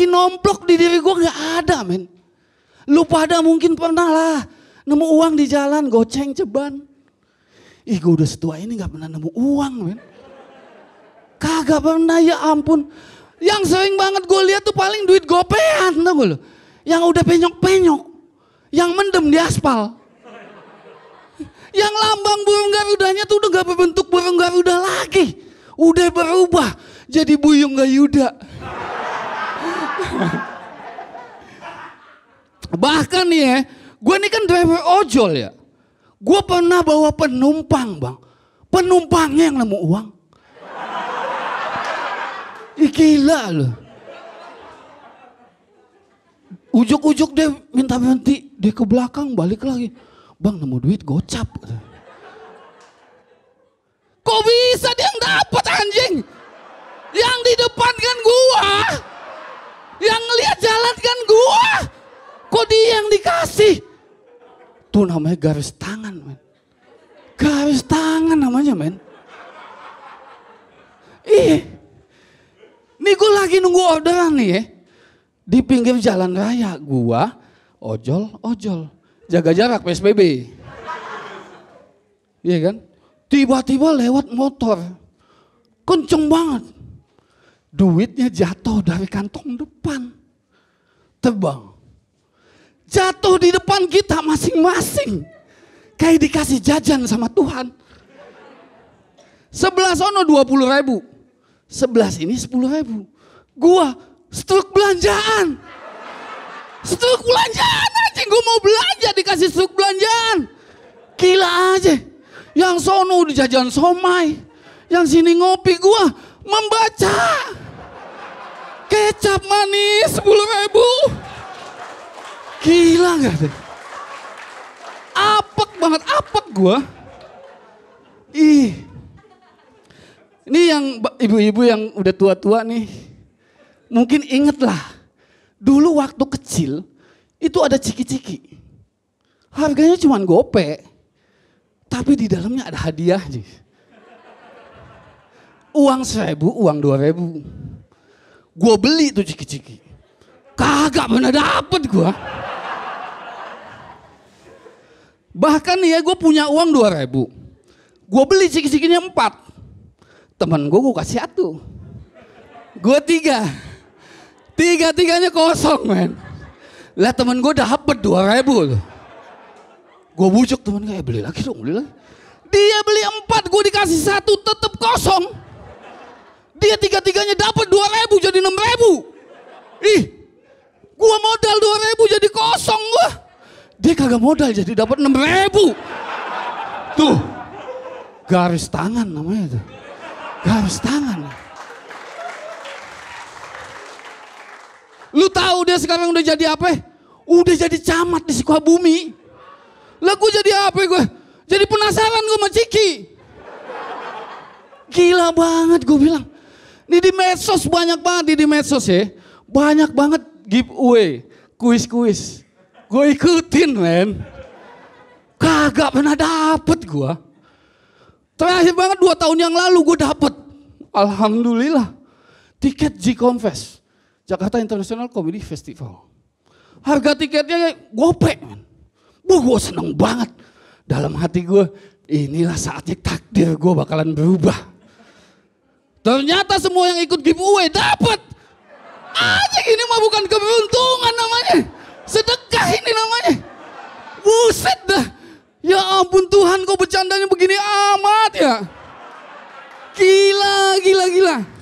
Bikin nomplok di diri gue gak ada men. Lu pada mungkin pernah lah nemu uang di jalan goceng ceban. Ih gue udah setua ini gak pernah nemu uang men. Kagak pernah ya ampun. Yang sering banget gue lihat tuh paling duit gopean tau gue Yang udah penyok-penyok. Yang mendem di aspal. Yang lambang burung garudanya tuh udah gak berbentuk burung garuda lagi. Udah berubah jadi buyung gayuda. Bahkan nih ya, gue ini kan driver ojol ya. Gue pernah bawa penumpang bang. Penumpangnya yang nemu uang. Ih gila loh. Ujuk-ujuk dia minta berhenti. Dia ke belakang balik lagi. Bang nemu duit gocap. Kok bisa dia yang dapat anjing? Yang di depan kan gua. Yang ngeliat jalan kan gua. Kok dia yang dikasih? Tuh namanya garis tangan, men. Garis tangan namanya, men. Ih. Nih gua lagi nunggu orderan nih ya. Di pinggir jalan raya gua ojol, ojol. Jaga jarak PSBB. Iya kan? Tiba-tiba lewat motor. Kenceng banget duitnya jatuh dari kantong depan. Tebang. Jatuh di depan kita masing-masing. Kayak dikasih jajan sama Tuhan. Sebelah sono 20 ribu. Sebelah sini 10 ribu. Gua struk belanjaan. Struk belanjaan aja. Gua mau belanja dikasih struk belanjaan. Gila aja. Yang sono dijajan somai. Yang sini ngopi gua membaca kecap manis sepuluh ribu. Gila gak sih? Apek banget, apek gue. Ih. Ini yang ibu-ibu yang udah tua-tua nih. Mungkin inget lah. Dulu waktu kecil itu ada ciki-ciki. Harganya cuma gope. Tapi di dalamnya ada hadiah. Uang seribu, uang dua ribu Gue beli tuh ciki-ciki. Kagak pernah dapet gue. Bahkan ya gue punya uang 2 ribu. Gue beli ciki-cikinya 4. Temen gue gue kasih satu. Gue tiga. Tiga-tiganya kosong men. Lah temen gue dapet 2 ribu loh. Gue bujuk temen gue, eh, beli lagi dong, beli lagi. Dia beli empat, gue dikasih satu, tetep kosong. Dia tiga-tiganya dapet. modal 2000 jadi kosong gua. Dia kagak modal jadi dapat 6000. Tuh. Garis tangan namanya itu. Garis tangan. Lu tahu dia sekarang udah jadi apa? Udah jadi camat di Sukabumi. Lah gue jadi apa gue? Jadi penasaran gue sama Ciki. Gila banget gue bilang. Ini di medsos banyak banget, ini di medsos ya. Banyak banget giveaway, kuis-kuis. Gue ikutin men. Kagak pernah dapet gue. Terakhir banget dua tahun yang lalu gue dapet. Alhamdulillah. Tiket G Confess. Jakarta International Comedy Festival. Harga tiketnya gopek men. gue seneng banget. Dalam hati gue inilah saatnya takdir gue bakalan berubah. Ternyata semua yang ikut giveaway dapet. Aja ini mah bukan keberuntungan namanya. Sedekah ini namanya. Buset dah. Ya ampun Tuhan kok bercandanya begini amat ya. Gila, gila, gila.